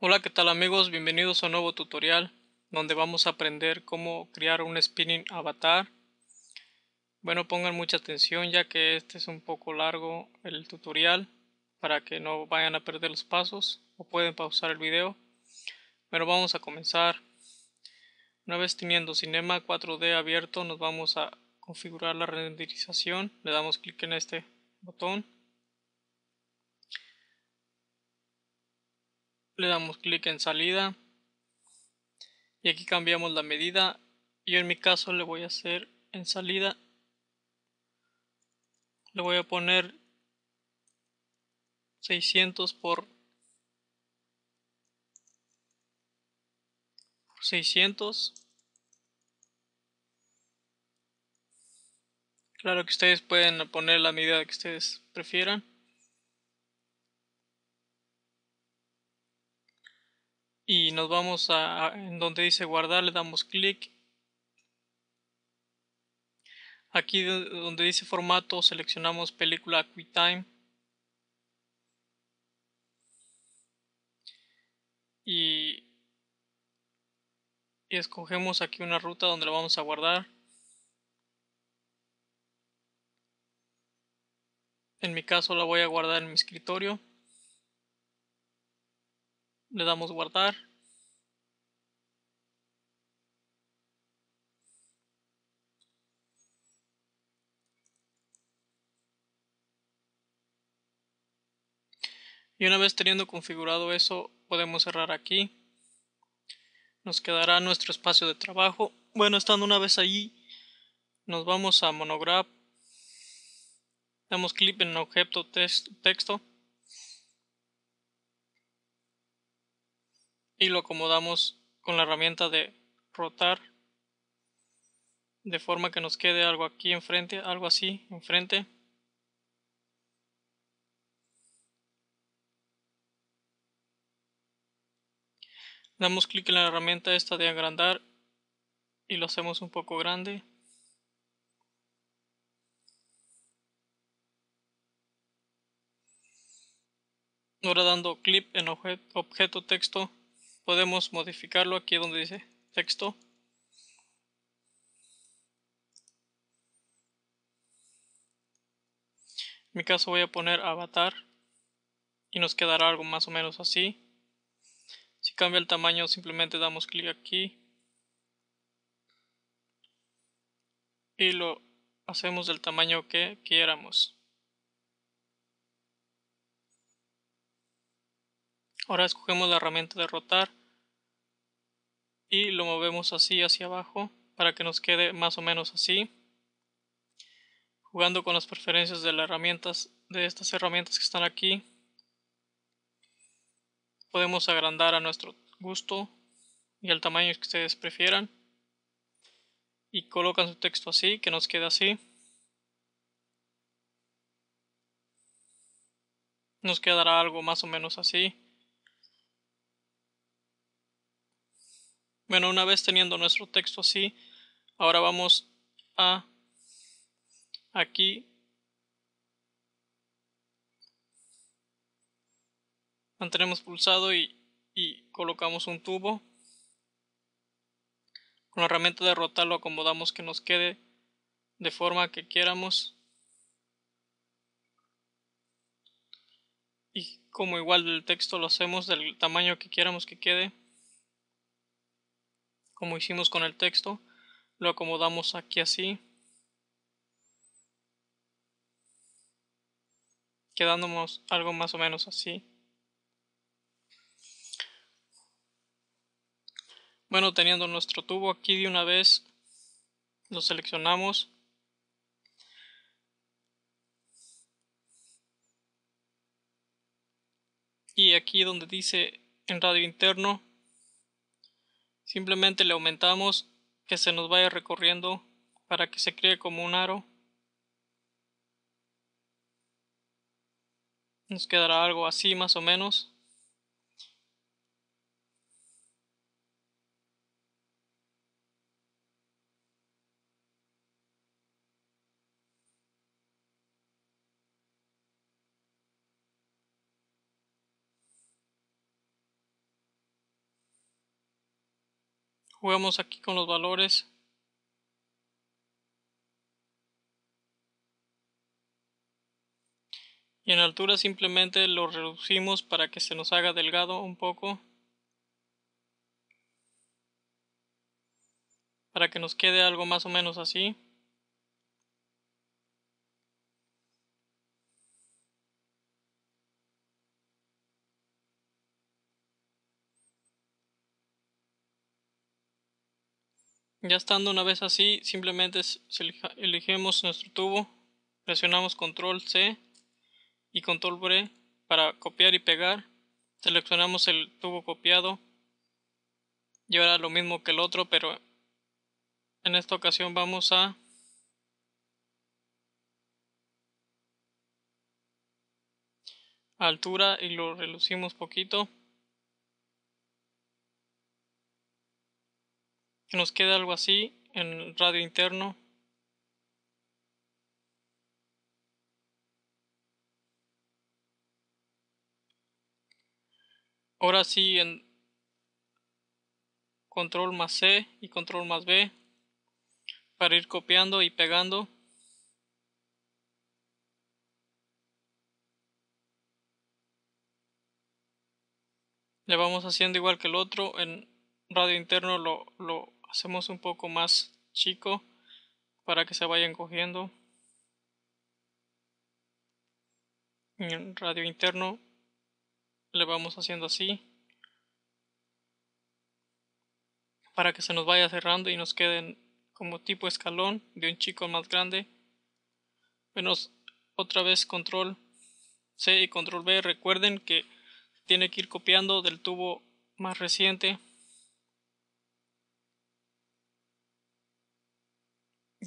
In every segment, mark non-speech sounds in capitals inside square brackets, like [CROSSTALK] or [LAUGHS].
Hola qué tal amigos, bienvenidos a un nuevo tutorial donde vamos a aprender cómo crear un spinning avatar bueno pongan mucha atención ya que este es un poco largo el tutorial para que no vayan a perder los pasos o pueden pausar el video pero vamos a comenzar una vez teniendo Cinema 4D abierto nos vamos a configurar la renderización le damos clic en este botón le damos clic en salida y aquí cambiamos la medida yo en mi caso le voy a hacer en salida le voy a poner 600 por 600 claro que ustedes pueden poner la medida que ustedes prefieran y nos vamos a, donde dice guardar le damos clic aquí donde dice formato seleccionamos película QuickTime y, y escogemos aquí una ruta donde la vamos a guardar en mi caso la voy a guardar en mi escritorio le damos guardar y una vez teniendo configurado eso podemos cerrar aquí nos quedará nuestro espacio de trabajo bueno estando una vez allí nos vamos a monograph damos clic en objeto texto y lo acomodamos con la herramienta de rotar de forma que nos quede algo aquí enfrente, algo así enfrente. Damos clic en la herramienta esta de agrandar y lo hacemos un poco grande. Ahora dando clic en objeto texto podemos modificarlo aquí donde dice texto en mi caso voy a poner avatar y nos quedará algo más o menos así si cambia el tamaño simplemente damos clic aquí y lo hacemos del tamaño que quieramos ahora escogemos la herramienta de rotar y lo movemos así hacia abajo para que nos quede más o menos así jugando con las preferencias de las herramientas de estas herramientas que están aquí podemos agrandar a nuestro gusto y al tamaño que ustedes prefieran y colocan su texto así que nos queda así nos quedará algo más o menos así Bueno, una vez teniendo nuestro texto así, ahora vamos a aquí mantenemos pulsado y, colocamos un tubo con la herramienta de rotar lo acomodamos que nos quede de forma que queramos. y como igual del texto lo hacemos del tamaño que queramos que quede como hicimos con el texto. Lo acomodamos aquí así. Quedándonos algo más o menos así. Bueno, teniendo nuestro tubo aquí de una vez, lo seleccionamos. Y aquí donde dice en radio interno, Simplemente le aumentamos que se nos vaya recorriendo para que se cree como un aro. Nos quedará algo así más o menos. jugamos aquí con los valores y en altura simplemente lo reducimos para que se nos haga delgado un poco para que nos quede algo más o menos así Ya estando una vez así, simplemente elegimos nuestro tubo, presionamos control C y control V para copiar y pegar, seleccionamos el tubo copiado y lo mismo que el otro pero en esta ocasión vamos a altura y lo relucimos poquito Nos queda algo así en radio interno. Ahora sí en control más C y control más B para ir copiando y pegando. Le vamos haciendo igual que el otro, en radio interno lo, lo hacemos un poco más chico para que se vayan cogiendo. En el radio interno le vamos haciendo así para que se nos vaya cerrando y nos queden como tipo escalón de un chico más grande. Menos otra vez control C y control B. Recuerden que tiene que ir copiando del tubo más reciente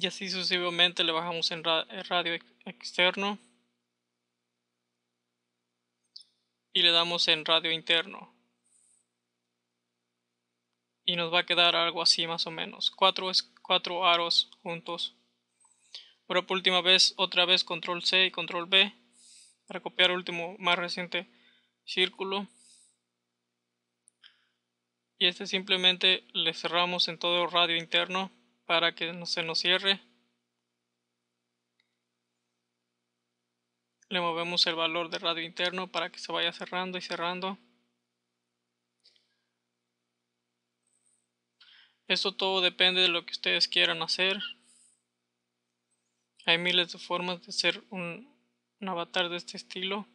y así sucesivamente le bajamos en radio externo y le damos en radio interno y nos va a quedar algo así más o menos cuatro, aros juntos pero por última vez otra vez control C y control B para copiar el último más reciente círculo y este simplemente le cerramos en todo radio interno para que no se nos cierre. Le movemos el valor de radio interno para que se vaya cerrando y cerrando. Esto todo depende de lo que ustedes quieran hacer. Hay miles de formas de hacer un, un avatar de este estilo.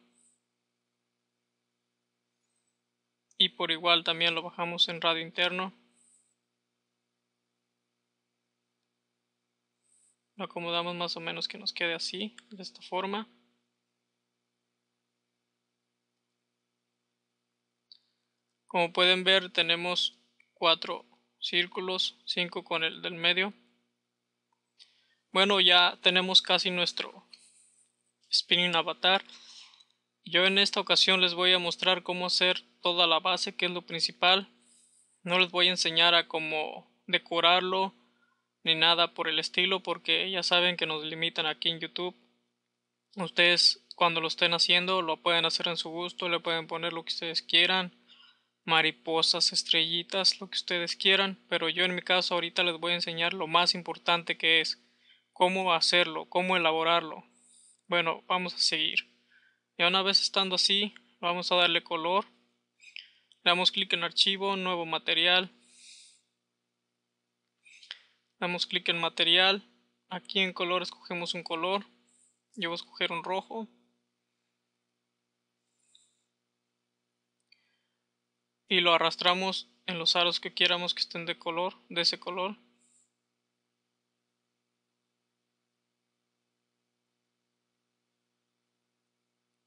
Y por igual también lo bajamos en radio interno. Lo acomodamos más o menos que nos quede así, de esta forma. Como pueden ver tenemos cuatro círculos, cinco con el del medio. Bueno, ya tenemos casi nuestro spinning avatar. Yo en esta ocasión les voy a mostrar cómo hacer toda la base, que es lo principal. No les voy a enseñar a cómo decorarlo ni nada por el estilo porque ya saben que nos limitan aquí en YouTube. Ustedes cuando lo estén haciendo lo pueden hacer en su gusto, le pueden poner lo que ustedes quieran, mariposas, estrellitas, lo que ustedes quieran, pero yo en mi caso ahorita les voy a enseñar lo más importante que es cómo hacerlo, cómo elaborarlo. Bueno, vamos a seguir. Ya una vez estando así, vamos a darle color. Le damos clic en archivo, nuevo material, damos clic en material, aquí en color escogemos un color, yo voy a escoger un rojo, y lo arrastramos en los aros que quieramos que estén de color, de ese color.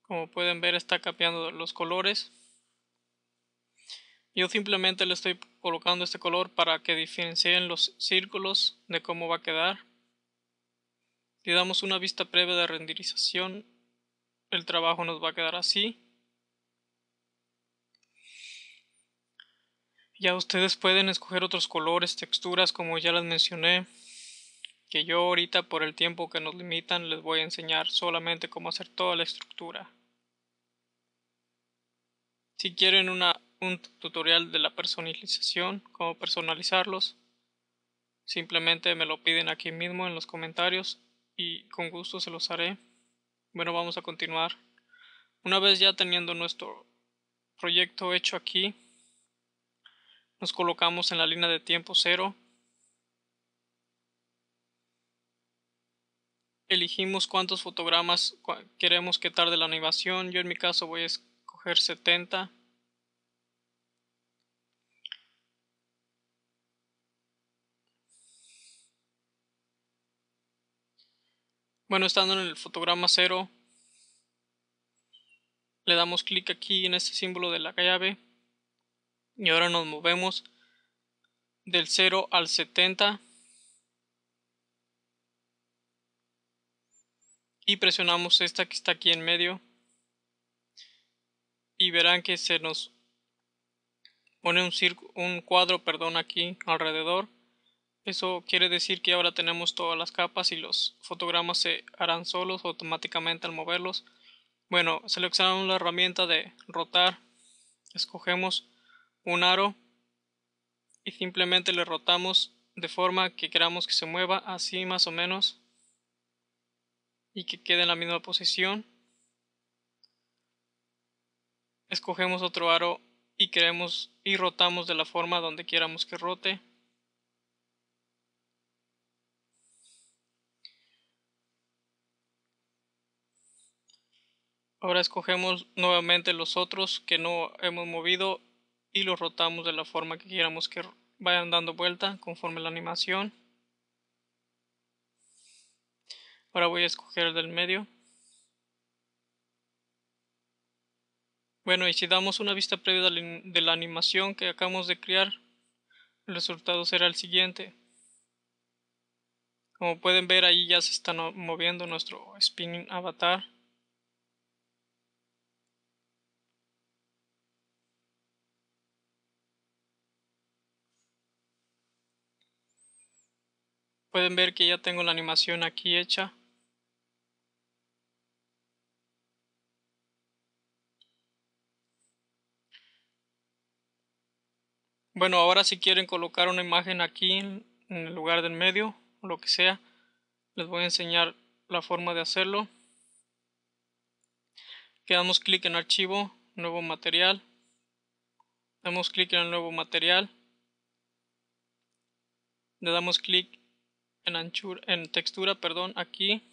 Como pueden ver está cambiando los colores. Yo simplemente le estoy colocando este color para que diferencien los círculos de cómo va a quedar. Le damos una vista previa de renderización, el trabajo nos va a quedar así. Ya ustedes pueden escoger otros colores, texturas, como ya las mencioné, que yo ahorita por el tiempo que nos limitan les voy a enseñar solamente cómo hacer toda la estructura. Si quieren una un tutorial de la personalización, cómo personalizarlos, simplemente me lo piden aquí mismo en los comentarios y con gusto se los haré. Bueno, vamos a continuar. Una vez ya teniendo nuestro proyecto hecho aquí, nos colocamos en la línea de tiempo cero. Elegimos cuántos fotogramas queremos que tarde la animación. Yo en mi caso voy a escoger 70. Bueno, estando en el fotograma cero, le damos clic aquí en este símbolo de la llave y ahora nos movemos del 0 al 70 y presionamos esta que está aquí en medio y verán que se nos pone un, un cuadro perdón aquí alrededor eso quiere decir que ahora tenemos todas las capas y los fotogramas se harán solos automáticamente al moverlos. Bueno, seleccionamos la herramienta de rotar, escogemos un aro y simplemente le rotamos de forma que queramos que se mueva así más o menos y que quede en la misma posición. Escogemos otro aro y queremos y rotamos de la forma donde queramos que rote. Ahora escogemos nuevamente los otros que no hemos movido y los rotamos de la forma que queramos que vayan dando vuelta conforme la animación. Ahora voy a escoger el del medio. Bueno, y si damos una vista previa de la animación que acabamos de crear, el resultado será el siguiente. Como pueden ver ahí ya se está moviendo nuestro spinning avatar. Pueden ver que ya tengo la animación aquí hecha. Bueno, ahora si quieren colocar una imagen aquí en el lugar del medio o lo que sea, les voy a enseñar la forma de hacerlo. Que damos clic en archivo, nuevo material. Damos clic en el nuevo material. Le damos clic en en textura, perdón, aquí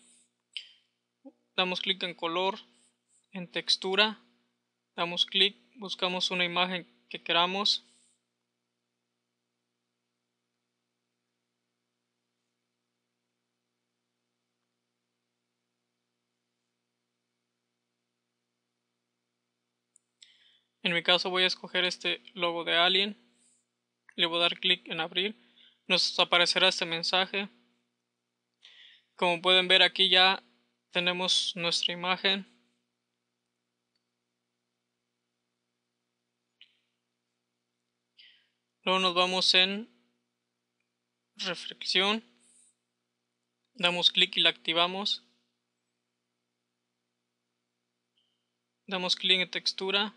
damos clic en color, en textura, damos clic, buscamos una imagen que queramos. En mi caso voy a escoger este logo de Alien. Le voy a dar clic en abrir. Nos aparecerá este mensaje. Como pueden ver aquí ya tenemos nuestra imagen. Luego nos vamos en reflexión. Damos clic y la activamos. Damos clic en textura.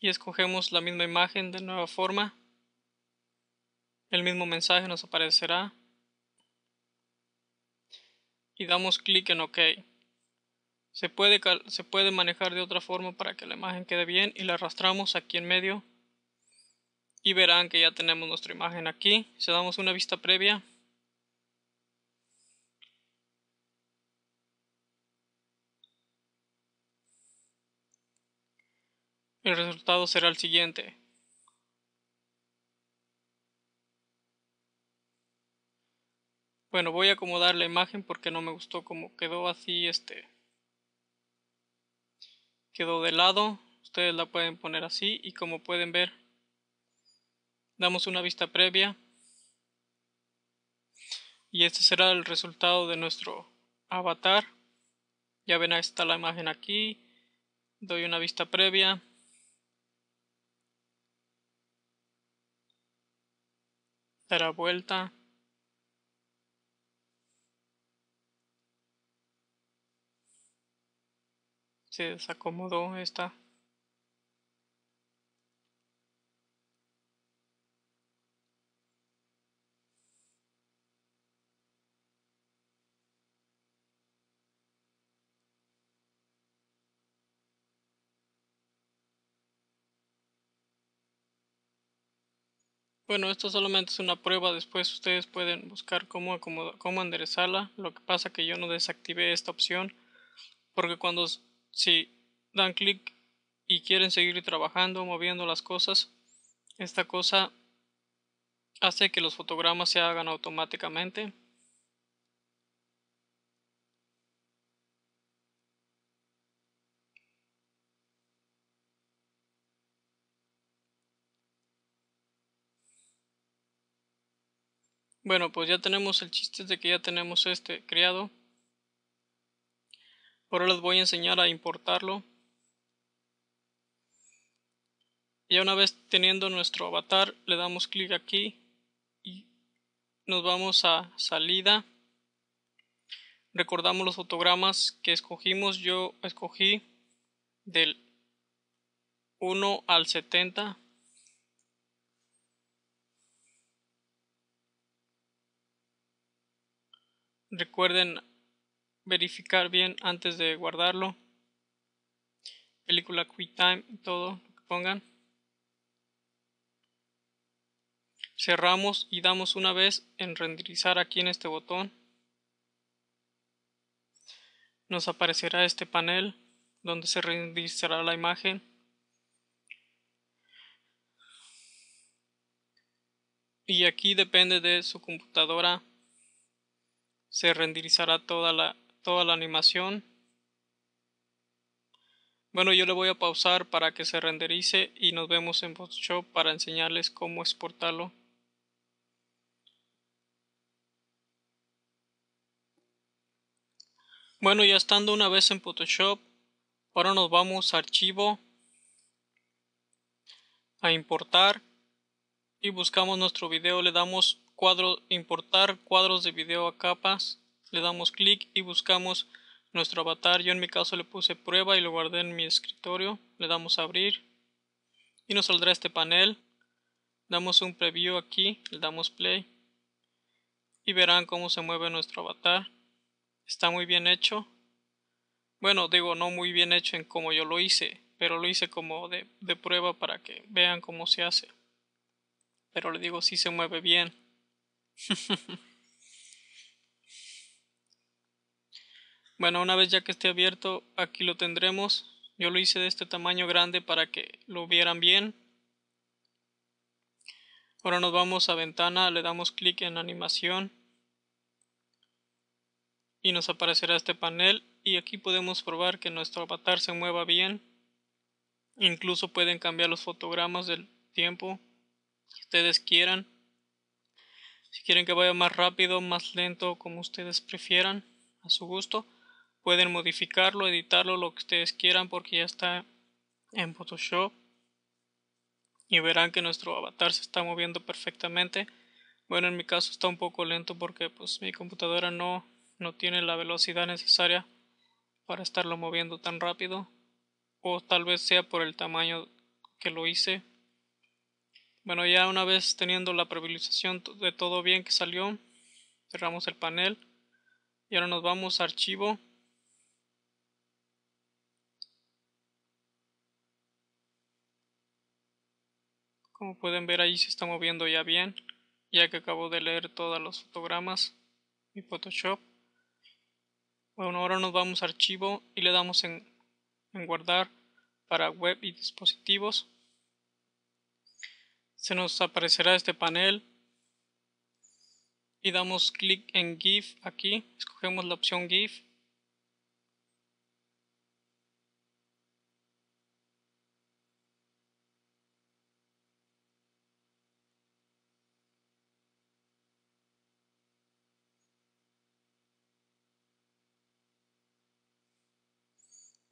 Y escogemos la misma imagen de nueva forma. El mismo mensaje nos aparecerá y damos clic en OK. Se puede, se puede manejar de otra forma para que la imagen quede bien y la arrastramos aquí en medio y verán que ya tenemos nuestra imagen aquí. Si damos una vista previa el resultado será el siguiente. Bueno, voy a acomodar la imagen porque no me gustó como quedó así, este... Quedó de lado, ustedes la pueden poner así y como pueden ver, damos una vista previa. Y este será el resultado de nuestro avatar. Ya ven, ahí está la imagen aquí. Doy una vista previa. Dará vuelta. se desacomodó esta Bueno, esto solamente es una prueba, después ustedes pueden buscar cómo, cómo, cómo enderezarla. Lo que pasa que yo no desactive esta opción porque cuando si dan clic y quieren seguir trabajando, moviendo las cosas, esta cosa hace que los fotogramas se hagan automáticamente. Bueno, pues ya tenemos el chiste de que ya tenemos este creado. Ahora les voy a enseñar a importarlo. Ya una vez teniendo nuestro avatar, le damos clic aquí y nos vamos a salida. Recordamos los fotogramas que escogimos. Yo escogí del 1 al 70. Recuerden verificar bien antes de guardarlo. Película QuickTime y todo lo que pongan. Cerramos y damos una vez en renderizar aquí en este botón. Nos aparecerá este panel donde se renderizará la imagen. Y aquí depende de su computadora se renderizará toda la toda la animación. Bueno, yo le voy a pausar para que se renderice y nos vemos en Photoshop para enseñarles cómo exportarlo. Bueno, ya estando una vez en Photoshop, ahora nos vamos a archivo, a importar y buscamos nuestro video, le damos cuadro, importar cuadros de video a capas le damos clic y buscamos nuestro avatar. Yo en mi caso le puse prueba y lo guardé en mi escritorio. Le damos abrir y nos saldrá este panel. Damos un preview aquí, le damos play y verán cómo se mueve nuestro avatar. Está muy bien hecho. Bueno, digo, no muy bien hecho en como yo lo hice, pero lo hice como de, prueba para que vean cómo se hace. Pero le digo, si sí se mueve bien. [LAUGHS] Bueno, una vez ya que esté abierto, aquí lo tendremos. Yo lo hice de este tamaño grande para que lo vieran bien. Ahora nos vamos a ventana, le damos clic en animación y nos aparecerá este panel y aquí podemos probar que nuestro avatar se mueva bien. Incluso pueden cambiar los fotogramas del tiempo si ustedes quieran. Si quieren que vaya más rápido, más lento, como ustedes prefieran, a su gusto. Pueden modificarlo, editarlo, lo que ustedes quieran porque ya está en Photoshop. Y verán que nuestro avatar se está moviendo perfectamente. Bueno, en mi caso está un poco lento porque pues mi computadora no, no tiene la velocidad necesaria para estarlo moviendo tan rápido. O tal vez sea por el tamaño que lo hice. Bueno, ya una vez teniendo la previsualización de todo bien que salió, cerramos el panel y ahora nos vamos a archivo Como pueden ver ahí se está moviendo ya bien, ya que acabo de leer todos los fotogramas y Photoshop. Bueno, ahora nos vamos a archivo y le damos en, en guardar para web y dispositivos. Se nos aparecerá este panel y damos clic en GIF aquí, escogemos la opción GIF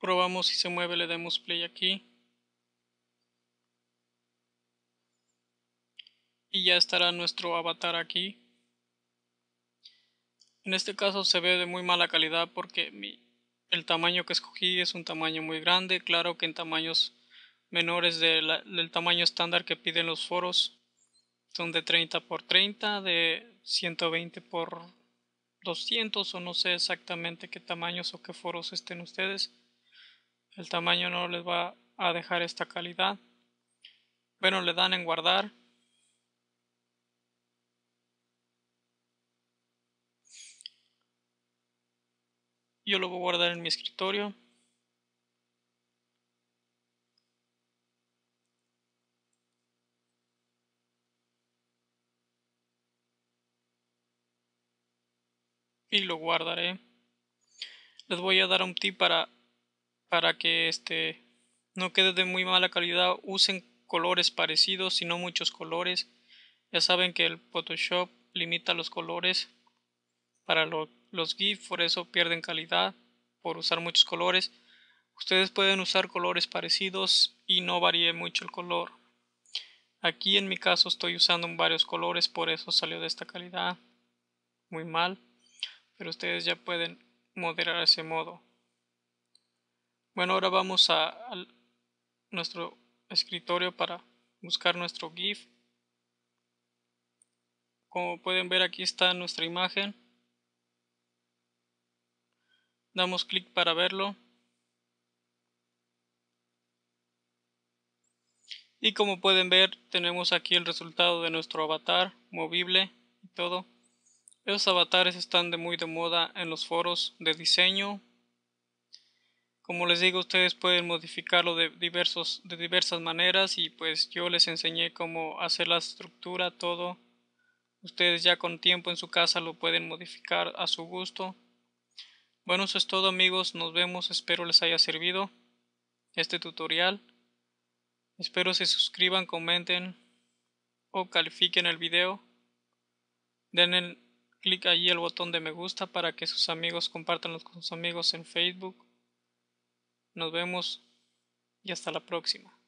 Probamos si se mueve, le damos play aquí. Y ya estará nuestro avatar aquí. En este caso se ve de muy mala calidad porque el tamaño que escogí es un tamaño muy grande. Claro que en tamaños menores del tamaño estándar que piden los foros son de 30 por 30, de 120 por 200 o no sé exactamente qué tamaños o qué foros estén ustedes el tamaño no les va a dejar esta calidad bueno le dan en guardar yo lo voy a guardar en mi escritorio y lo guardaré les voy a dar un tip para para que este no quede de muy mala calidad usen colores parecidos no muchos colores ya saben que el Photoshop limita los colores para los GIF, por eso pierden calidad por usar muchos colores ustedes pueden usar colores parecidos y no varíe mucho el color aquí en mi caso estoy usando varios colores por eso salió de esta calidad muy mal pero ustedes ya pueden moderar ese modo bueno, ahora vamos a, nuestro escritorio para buscar nuestro GIF. Como pueden ver aquí está nuestra imagen. Damos clic para verlo. Y como pueden ver tenemos aquí el resultado de nuestro avatar movible y todo. Esos avatares están de muy de moda en los foros de diseño como les digo, ustedes pueden modificarlo de, diversos, de diversas maneras y pues yo les enseñé cómo hacer la estructura, todo. Ustedes ya con tiempo en su casa lo pueden modificar a su gusto. Bueno, eso es todo amigos, nos vemos, espero les haya servido este tutorial. Espero se suscriban, comenten o califiquen el video. Den clic allí al botón de me gusta para que sus amigos compartan con sus amigos en Facebook. Nos vemos y hasta la próxima.